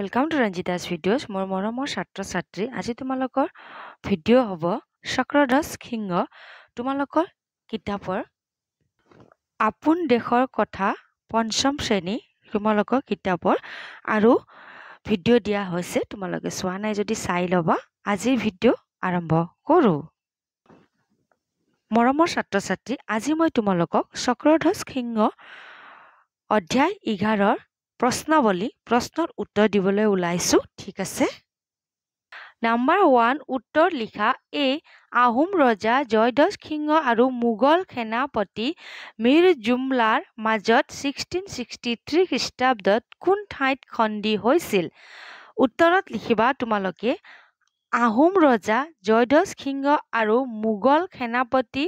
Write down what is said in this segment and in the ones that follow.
welcome to ৰঞ্জিতাছ videos মোৰ মৰমৰ ছাত্ৰ ছাত্ৰী আজি তোমালোকৰ ভিডিঅ' হ'ব চক্ৰদাস সিংহ তোমালোকৰ কিতাপৰ আপোন দেশৰ কথা পঞ্চম শ্ৰেণী তোমালোকৰ কিতাপৰ আৰু ভিডিঅ' দিয়া হৈছে তোমালোকে চোৱা নাই যদি চাই ল'বা আজিৰ ভিডিঅ' আৰম্ভ কৰোঁ মৰমৰ ছাত্ৰ ছাত্ৰী আজি মই তোমালোকক চক্ৰধ্বজ সিংহ অধ্যায় এঘাৰৰ প্ৰশ্নাৱলী প্ৰশ্নৰ উত্তৰ দিবলৈ ওলাইছোঁ ঠিক আছে নাম্বাৰ ওৱান উত্তৰ লিখা এই আহোম ৰজা জয়দস সিংহ আৰু মোগল সেনাপতি মিৰ জুমলাৰ মাজত ছিক্সটিন ছিক্সটি থ্ৰী খ্ৰীষ্টাব্দত কোন ঠাইত খন্দি হৈছিল উত্তৰত লিখিবা তোমালোকে আহোম ৰজা জয়দস সিংহ আৰু মোগল সেনাপতি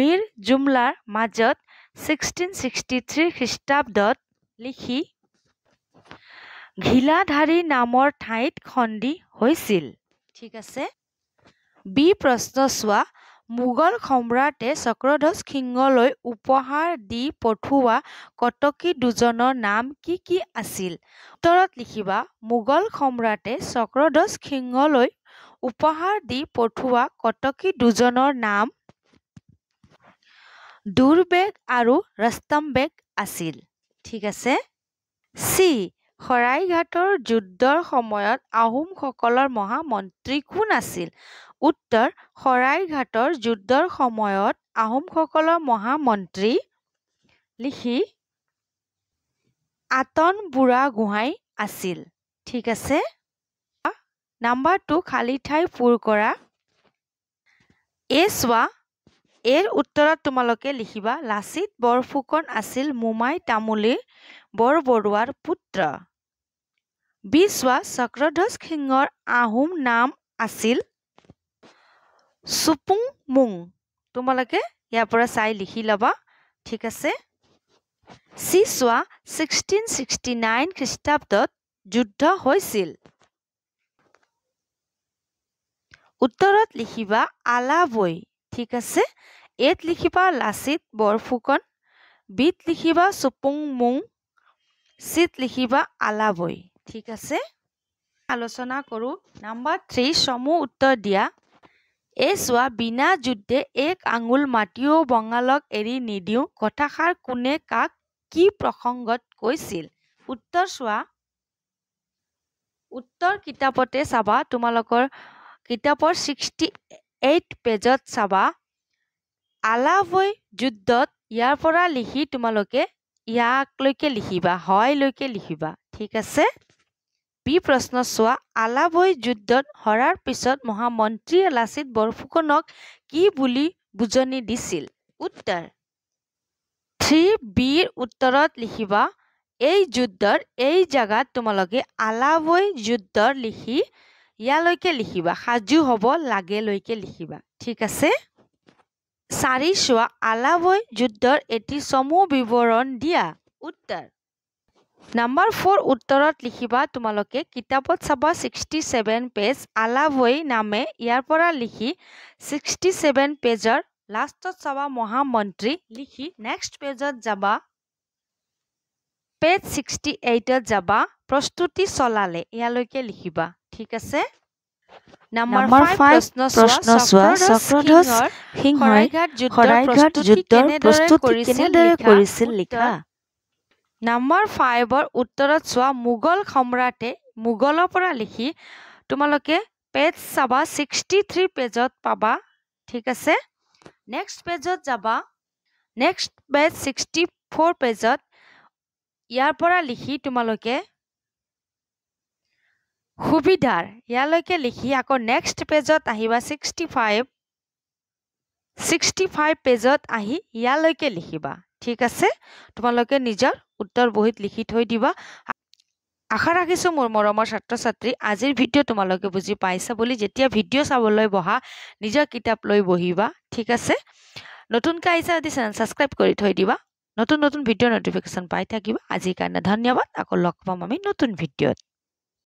মিৰ জুমলাৰ মাজত ছিক্সটিন ছিক্সটি থ্ৰী খ্ৰীষ্টাব্দত লিখি ঘিলাধাৰী নামৰ ঠাইত খন্দি হৈছিল ঠিক আছে বি প্ৰশ্ন চোৱা মোগল সম্ৰাটে চক্ৰধ্বজ সিংহলৈ উপহাৰ দি পঠোৱা কটকী দুজনৰ নাম কি কি আছিল উত্তৰত লিখিবা মোগল সম্ৰাটে চক্ৰধ্বজ সিংহলৈ উপহাৰ দি পঠোৱা কটকী দুজনৰ নাম দুৰ্বেগ আৰু ৰস্তম্বেগ আছিল ঠিক আছে চি শৰাইঘাটৰ যুদ্ধৰ সময়ত আহোমসকলৰ মহামন্ত্ৰী কোন আছিল উত্তৰ শৰাইঘাটৰ যুদ্ধৰ সময়ত আহোমসকলৰ মহামন্ত্ৰী লিখি আতন বুঢ়া গোহাঁই আছিল ঠিক আছে নাম্বাৰ টু খালী ঠাই পূৰ কৰা এ চোৱা এৰ উত্তৰত তোমালোকে লিখিবা লাচিত বৰফুকন আছিল মুমাই তামুলীৰ বৰবৰুৱাৰ পুত্ৰ বিচোৱা চক্ৰধ্বজ সিংহৰ আহোম নাম আছিল চুপুং মুং তোমালোকে ইয়াৰ পৰা চাই লিখি ল'বা ঠিক আছে চিচোৱা ছিক্সটিন ছিক্সটি নাইন খ্ৰীষ্টাব্দত যুদ্ধ হৈছিল উত্তৰত লিখিবা আলাবৈ ঠিক আছে এত লিখিবা লাচিত বৰফুকন বিত লিখিবা চুপুং মুং চিত লিখিবা আলাবৈ ঠিক আছে আলোচনা কৰোঁ নাম্বাৰ থ্ৰী চমু উত্তৰ দিয়া এ চোৱা বিনা যুদ্ধে এক আঙুল মাটিও বঙালক এৰি নিদিওঁ কথাষাৰ কোনে কাক কি প্ৰসংগত কৈছিল উত্তৰ চোৱা উত্তৰ কিতাপতে চাবা তোমালোকৰ কিতাপৰ ছিক্সটি এইট পেজত চাবা আলাভৈ যুদ্ধত ইয়াৰ পৰা লিখি তোমালোকে ইয়াকলৈকে লিখিবা হয়লৈকে লিখিবা ঠিক আছে বি প্ৰশ্ন চোৱা আলাভৈ যুদ্ধত হৰাৰ পিছত মহামন্ত্ৰীয়ে লাচিত বৰফুকনক কি বুলি বুজনি দিছিল উত্তৰ থ্ৰী বিৰ উত্তৰত লিখিবা এই যুদ্ধৰ এই জেগাত তোমালোকে আলাভৈ যুদ্ধৰ লিখি ইয়ালৈকে লিখিবা সাজু হ'ব লাগেলৈকে লিখিবা ঠিক আছে চাৰি চোৱা আলাবৈ যুদ্ধৰ এটি চমু বিৱৰণ দিয়া উত্তৰ নাম্বাৰ ফ'ৰ উত্তৰত লিখিবা তোমালোকে কিতাপত চাবা ছিক্সটি ছেভেন পেজ আলাবৈ নামে ইয়াৰ পৰা লিখি ছিক্সটি ছেভেন পেজৰ লাষ্টত চাবা মহামন্ত্ৰী লিখি নেক্সট পেজত যাবা পেজ ছিক্সটি এইটত যাবা প্ৰস্তুতি চলালে ইয়ালৈকে লিখিবা ঠিক আছে মোগল সম্ৰাটে মোগলৰ পৰা লিখি তোমালোকে পেজ চাবা ছিক্সটি থ্ৰী পেজত পাবা ঠিক আছে নেক্সট পেজত যাবা নেক্সট পেজ ছিক্সটি ফ'ৰ পেজত ইয়াৰ পৰা লিখি তোমালোকে সুবিধাৰ ইয়ালৈকে লিখি আকৌ নেক্সট পেজত আহিবা ছিক্সটি ফাইভ ছিক্সটি ফাইভ পেজত আহি ইয়ালৈকে লিখিবা ঠিক আছে তোমালোকে নিজৰ উত্তৰ বহীত লিখি থৈ দিবা আশা ৰাখিছোঁ মোৰ মৰমৰ ছাত্ৰ ছাত্ৰী আজিৰ ভিডিঅ' তোমালোকে বুজি পাইছা বুলি যেতিয়া ভিডিঅ' চাবলৈ বহা নিজৰ কিতাপ লৈ বহিবা ঠিক আছে নতুনকৈ আহিছা যদি চেনেল ছাবস্ক্ৰাইব কৰি থৈ দিবা নতুন নতুন ভিডিঅ' নটিফিকেশ্যন পাই থাকিবা আজিৰ কাৰণে ধন্যবাদ আকৌ লগ পাম আমি নতুন ভিডিঅ'ত